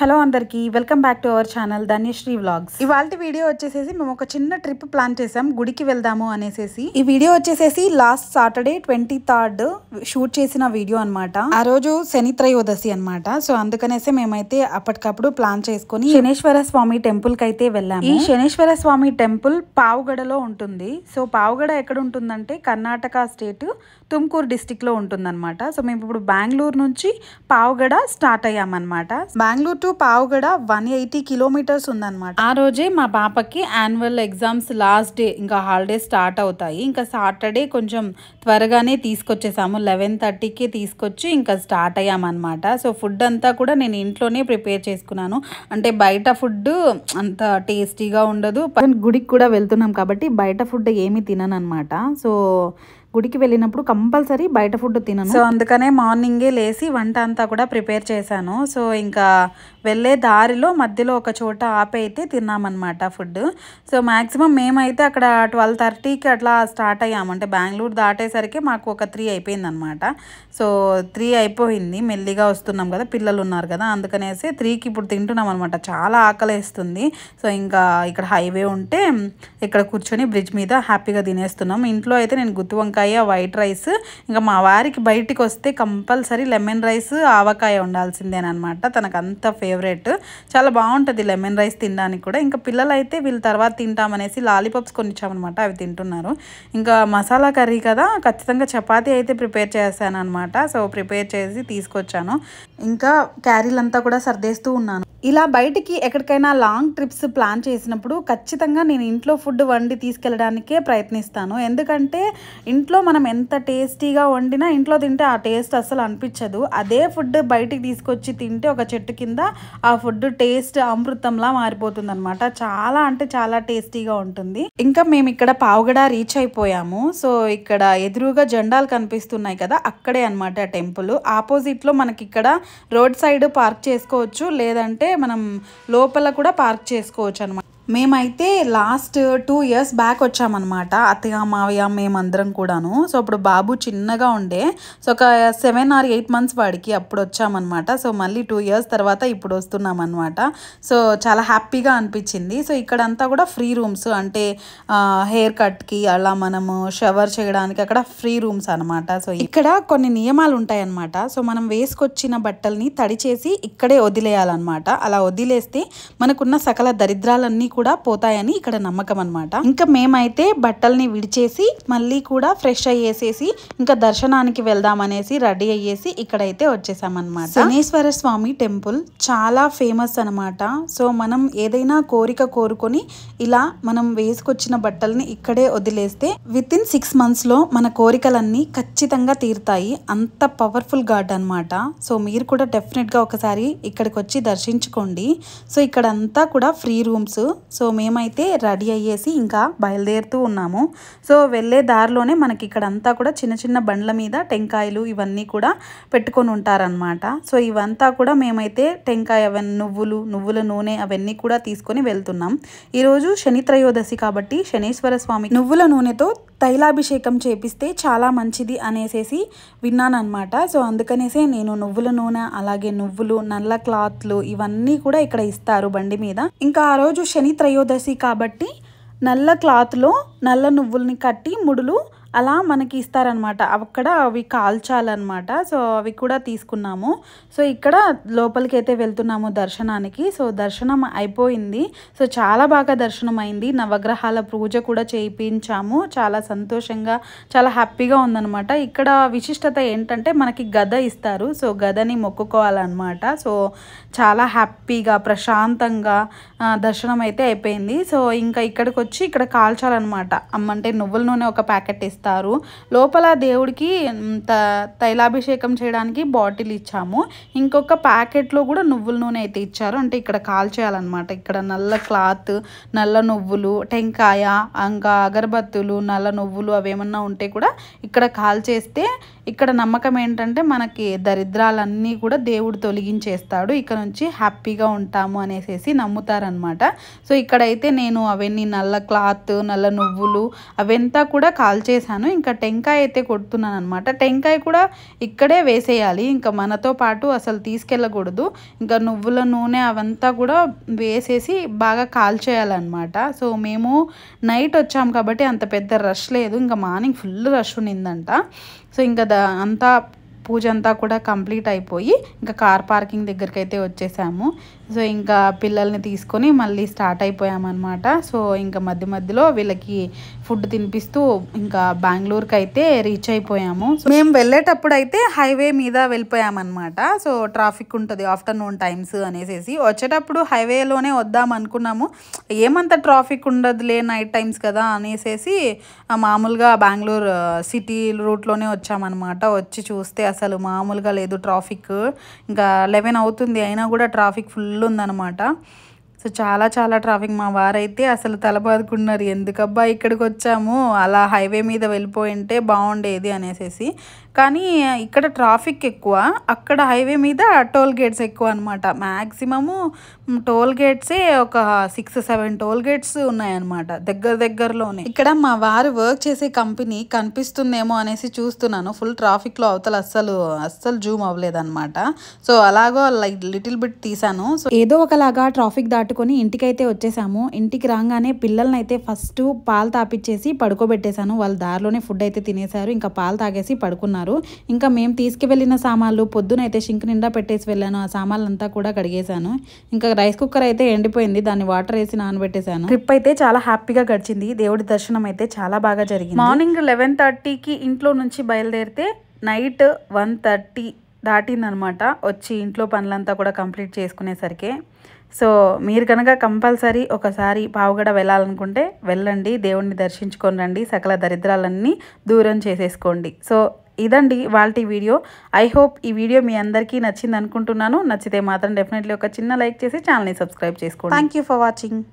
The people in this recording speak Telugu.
హలో అందరికీ welcome back to our channel Dhanyashree vlogs ఇవాళ వీడియో వచ్చేసేసి మేము ఒక చిన్న ట్రిప్ ప్లాన్ చేసాం గుడికి వెళ్దాము అనేసి ఈ వీడియో వచ్చేసేసి last Saturday twenty third shoot చేసిన వీడియో అనమాట ఆ రోజు శని త్రయోదశి అనమాట సో అందుకనేసి మేమైతే అప్పటికప్పుడు ప్లాన్ చేసుకుని శనేశ్వర స్వామి టెంపుల్ కి అయితే వెళ్ళాము ఈ శనేశ్వర స్వామి టెంపుల్ పావుగడలో ఉంటుంది సో పావుగడ ఎక్కడ ఉంటుందంటే కర్ణాటక స్టేట్ తుమ్కూరు డిస్టిక్ లో ఉంటుంది సో మేము ఇప్పుడు బెంగళూరు నుంచి పావుగడ స్టార్ట్ అనమాట Bengaluru to to Pavagada one eighty kilometers ఉందన్నమాట ఆ రోజే మా పాపకి యాన్యువల్ ఎగ్జామ్స్ లాస్ట్ డే ఇంకా హాలిడే స్టార్ట్ అవుతాయి ఇంకా సాటర్డే కొంచెం త్వరగానే తీసుకొచ్చేసాము లెవెన్ థర్టీకి తీసుకొచ్చి ఇంకా స్టార్ట్ అయ్యామన్నమాట సో ఫుడ్ అంతా కూడా నేను ఇంట్లోనే ప్రిపేర్ చేసుకున్నాను అంటే బయట ఫుడ్ అంత టేస్టీగా ఉండదు గుడికి కూడా వెళ్తున్నాం కాబట్టి బయట ఫుడ్ ఏమీ తినను అనమాట సో గుడికి వెళ్ళినప్పుడు కంపల్సరీ బయట ఫుడ్ తినను సో అందుకనే మార్నింగే లేసి వంట అంతా కూడా ప్రిపేర్ చేశాను సో ఇంకా వెళ్ళే దారిలో మధ్యలో ఒక చోట ఆపైతే తిన్నామన్నమాట ఫుడ్ సో మ్యాక్సిమం మేమైతే అక్కడ ట్వెల్వ్ థర్టీకి అట్లా స్టార్ట్ అయ్యాము అంటే బెంగళూరు దాటేసరికి మాకు ఒక త్రీ అయిపోయిందనమాట సో త్రీ అయిపోయింది మెల్లిగా వస్తున్నాం కదా పిల్లలు ఉన్నారు కదా అందుకనేసి త్రీకి ఇప్పుడు తింటున్నాం అనమాట చాలా ఆకలేస్తుంది సో ఇంకా ఇక్కడ హైవే ఉంటే ఇక్కడ కూర్చొని బ్రిడ్జ్ మీద హ్యాపీగా తినేస్తున్నాం ఇంట్లో అయితే నేను గుత్తి వంకాయ ఆవకాయ వైట్ రైస్ ఇంకా మా వారికి బయటికి వస్తే కంపల్సరీ లెమన్ రైస్ ఆవకాయ ఉండాల్సిందేనమాట తనకు అంత ఫేవరెట్ చాలా బాగుంటుంది లెమన్ రైస్ తినడానికి కూడా ఇంకా పిల్లలు అయితే వీళ్ళు తర్వాత తింటామనేసి లాలీపాప్స్ కొన్ని ఇచ్చామన్నమాట అవి తింటున్నారు ఇంకా మసాలా కర్రీ కదా ఖచ్చితంగా చపాతీ అయితే ప్రిపేర్ చేశాను అనమాట సో ప్రిపేర్ చేసి తీసుకొచ్చాను ఇంకా క్యారీలంతా కూడా సర్దేస్తూ ఉన్నాను ఇలా బయటికి ఎక్కడికైనా లాంగ్ ట్రిప్స్ ప్లాన్ చేసినప్పుడు ఖచ్చితంగా నేను ఇంట్లో ఫుడ్ వండి తీసుకెళ్ళడానికే ప్రయత్నిస్తాను ఎందుకంటే ఇంట్లో మనం ఎంత టేస్టీగా వండినా ఇంట్లో తింటే ఆ టేస్ట్ అసలు అనిపించదు అదే ఫుడ్ బయటికి తీసుకొచ్చి తింటే ఒక చెట్టు కింద ఆ ఫుడ్ టేస్ట్ అమృతంలా మారిపోతుంది అనమాట చాలా అంటే చాలా టేస్టీగా ఉంటుంది ఇంకా మేము ఇక్కడ పావుగడ రీచ్ అయిపోయాము సో ఇక్కడ ఎదురుగా జెండాలు కనిపిస్తున్నాయి కదా అక్కడే అనమాట టెంపుల్ ఆపోజిట్లో మనకి ఇక్కడ రోడ్ సైడ్ పార్క్ చేసుకోవచ్చు లేదంటే మనం లోపల కూడా పార్క్ చేసుకోవచ్చు అనమాట మేమైతే లాస్ట్ టూ ఇయర్స్ బ్యాక్ వచ్చామన్నమాట అత్తయ్య మావయ్య మేమందరం కూడాను సో అప్పుడు బాబు చిన్నగా ఉండే సో ఒక సెవెన్ ఆర్ ఎయిట్ మంత్స్ వాడికి అప్పుడు వచ్చామన్నమాట సో మళ్ళీ టూ ఇయర్స్ తర్వాత ఇప్పుడు వస్తున్నాం అనమాట సో చాలా హ్యాపీగా అనిపించింది సో ఇక్కడంతా కూడా ఫ్రీ రూమ్స్ అంటే హెయిర్ కట్కి అలా మనము షవర్ చేయడానికి అక్కడ ఫ్రీ రూమ్స్ అనమాట సో ఇక్కడ కొన్ని నియమాలు ఉంటాయన్నమాట సో మనం వేసుకొచ్చిన బట్టల్ని తడిచేసి ఇక్కడే వదిలేయాలన్నమాట అలా వదిలేస్తే మనకున్న సకల దరిద్రాలన్నీ కూడా పోతాయని ఇక్కడ నమ్మకం అనమాట ఇంకా మేమైతే బట్టల్ని విడిచేసి మళ్ళీ కూడా ఫ్రెష్ అయ్యేసేసి ఇంకా దర్శనానికి వెళ్దాం అనేసి రెడీ అయ్యేసి ఇక్కడైతే వచ్చేసామన్నమాట శనేశ్వర స్వామి టెంపుల్ చాలా ఫేమస్ అనమాట సో మనం ఏదైనా కోరిక కోరుకొని ఇలా మనం వేసుకొచ్చిన బట్టల్ని ఇక్కడే వదిలేస్తే విత్ ఇన్ సిక్స్ మంత్స్లో మన కోరికలన్నీ ఖచ్చితంగా తీరుతాయి అంత పవర్ఫుల్ గాడ్ అనమాట సో మీరు కూడా డెఫినెట్గా ఒకసారి ఇక్కడికి వచ్చి దర్శించుకోండి సో ఇక్కడంతా కూడా ఫ్రీ రూమ్స్ సో మేమైతే రెడీ అయ్యేసి ఇంకా బయలుదేరుతూ ఉన్నాము సో వెళ్ళే దారిలోనే మనకి ఇక్కడ అంతా కూడా చిన్న చిన్న బండ్ల మీద టెంకాయలు ఇవన్నీ కూడా పెట్టుకొని ఉంటారనమాట సో ఇవంతా కూడా మేమైతే టెంకాయ నువ్వులు నువ్వుల నూనె అవన్నీ కూడా తీసుకొని వెళ్తున్నాం ఈరోజు శని త్రయోదశి కాబట్టి శనీశ్వర స్వామి నువ్వుల నూనెతో తైలాభిషేకం చేపిస్తే చాలా మంచిది అనేసేసి విన్నానమాట సో అందుకనేసే నేను నువ్వుల నూనె అలాగే నువ్వులు నల్ల క్లాత్లు ఇవన్నీ కూడా ఇక్కడ ఇస్తారు బండి మీద ఇంకా ఆ రోజు శని త్రయోదశి కాబట్టి నల్ల క్లాత్లో నల్ల నువ్వుల్ని కట్టి ముడులు అలా మనకి ఇస్తారనమాట అక్కడ అవి కాల్చాలన్నమాట సో అవి కూడా తీసుకున్నాము సో ఇక్కడ లోపలికి అయితే వెళ్తున్నాము దర్శనానికి సో దర్శనం అయిపోయింది సో చాలా బాగా దర్శనం అయింది నవగ్రహాల పూజ కూడా చేయించాము చాలా సంతోషంగా చాలా హ్యాపీగా ఉందనమాట ఇక్కడ విశిష్టత ఏంటంటే మనకి గద ఇస్తారు సో గదని మొక్కుకోవాలన్నమాట సో చాలా హ్యాపీగా ప్రశాంతంగా దర్శనం అయితే అయిపోయింది సో ఇంకా ఇక్కడికి వచ్చి ఇక్కడ కాల్చాలన్నమాట అమ్మంటే నువ్వుల నూనె ఒక ప్యాకెట్ ఇస్తాను ఇస్తారు లోపల దేవుడికి త తైలాభిషేకం చేయడానికి బాటిల్ ఇచ్చాము ఇంకొక ప్యాకెట్లో కూడా నువ్వుల నూనె అయితే ఇచ్చారు అంటే ఇక్కడ కాల్ చేయాలన్నమాట ఇక్కడ నల్ల క్లాత్ నల్ల నువ్వులు టెంకాయ ఇంకా అగరబత్తులు నల్ల నువ్వులు అవేమన్నా ఉంటే కూడా ఇక్కడ కాల్ చేస్తే ఇక్కడ నమ్మకం ఏంటంటే మనకి దరిద్రాలన్నీ కూడా దేవుడు తొలగించేస్తాడు ఇక్కడ నుంచి హ్యాపీగా ఉంటాము అనేసి నమ్ముతారనమాట సో ఇక్కడైతే నేను అవన్నీ నల్ల క్లాత్ నల్ల నువ్వులు అవంతా కూడా కాల్ చేశాను వేసేసాను ఇంకా టెంకాయ అయితే కొడుతున్నాను అనమాట టెంకాయ కూడా ఇక్కడే వేసేయాలి ఇంకా మనతో పాటు అసలు తీసుకెళ్ళకూడదు ఇంకా నువ్వుల నూనె అవంతా కూడా వేసేసి బాగా కాల్చేయాలన్నమాట సో మేము నైట్ వచ్చాము కాబట్టి అంత పెద్ద రష్ లేదు ఇంకా మార్నింగ్ ఫుల్ రష్ ఉన్నిందంట సో ఇంకా అంతా పూజ అంతా కూడా కంప్లీట్ అయిపోయి ఇంకా కార్ పార్కింగ్ దగ్గరికి అయితే వచ్చేసాము సో ఇంకా పిల్లల్ని తీసుకొని మళ్ళీ స్టార్ట్ అయిపోయామన్నమాట సో ఇంకా మధ్య మధ్యలో వీళ్ళకి ఫుడ్ తినిపిస్తూ ఇంకా బెంగళూరుకి అయితే రీచ్ అయిపోయాము మేము వెళ్ళేటప్పుడు అయితే హైవే మీద వెళ్ళిపోయామన్నమాట సో ట్రాఫిక్ ఉంటుంది ఆఫ్టర్నూన్ టైమ్స్ అనేసి వచ్చేటప్పుడు హైవేలోనే వద్దాం అనుకున్నాము ఏమంత ట్రాఫిక్ ఉండదులే నైట్ టైమ్స్ కదా అనేసి మామూలుగా బెంగళూరు సిటీ రూట్లోనే వచ్చామన్నమాట వచ్చి చూస్తే అసలు మామూలుగా లేదు ట్రాఫిక్ ఇంకా లెవెన్ అవుతుంది అయినా కూడా ట్రాఫిక్ ఫుల్ ఉందన్నమాట సో చాలా చాలా ట్రాఫిక్ మా వారైతే అసలు తలబాదుకున్నారు ఎందుకబ్బా ఇక్కడికి వచ్చాము అలా హైవే మీద వెళ్ళిపోయింటే బాగుండేది అనేసి కానీ ఇక్కడ ట్రాఫిక్ ఎక్కువ అక్కడ హైవే మీద టోల్ గేట్స్ ఎక్కువ అనమాట మ్యాక్సిమము టోల్ గేట్సే ఒక సిక్స్ సెవెన్ టోల్ గేట్స్ ఉన్నాయన్నమాట దగ్గర దగ్గరలోనే ఇక్కడ మా వారు వర్క్ చేసే కంపెనీ కనిపిస్తుందేమో అనేసి చూస్తున్నాను ఫుల్ ట్రాఫిక్లో అవతల అస్సలు అస్సలు జూమ్ అవ్వలేదన్నమాట సో అలాగో లైక్ లిటిల్ బిట్ తీసాను సో ఏదో ఒకలాగా ట్రాఫిక్ దాటుకొని ఇంటికైతే వచ్చేసాము ఇంటికి రాగానే పిల్లల్ని అయితే ఫస్ట్ పాలు తాపిచ్చేసి పడుకోబెట్టేశాను వాళ్ళు దారిలోనే ఫుడ్ అయితే తినేశారు ఇంకా పాలు తాగేసి పడుకున్నారు ఉన్నారు ఇంకా మేము తీసుకువెళ్ళిన సామాన్లు పొద్దున అయితే షింక్ నిండా పెట్టేసి వెళ్ళాను ఆ సామాన్లంతా కూడా కడిగేశాను ఇంకా రైస్ కుక్కర్ అయితే ఎండిపోయింది దాన్ని వాటర్ వేసి నానబెట్టేశాను ట్రిప్ అయితే చాలా హ్యాపీగా గడిచింది దేవుడి దర్శనం అయితే చాలా బాగా జరిగింది మార్నింగ్ లెవెన్ థర్టీకి ఇంట్లో నుంచి బయలుదేరితే నైట్ వన్ థర్టీ దాటిందనమాట వచ్చి ఇంట్లో పనులంతా కూడా కంప్లీట్ చేసుకునేసరికి సో మీరు కనుక కంపల్సరీ ఒకసారి పావుగడ వెళ్ళాలనుకుంటే వెళ్ళండి దేవుణ్ణి దర్శించుకొని రండి సకల దరిద్రాలన్నీ దూరం చేసేసుకోండి సో ఇదండి వాళ్ళ వీడియో ఐ హోప్ ఈ వీడియో మీ అందరికీ నచ్చింది అనుకుంటున్నాను నచ్చితే మాత్రం డెఫినెట్లీ ఒక చిన్న లైక్ చేసి ఛానల్ని సబ్స్క్రైబ్ చేసుకోండి థ్యాంక్ ఫర్ వాచింగ్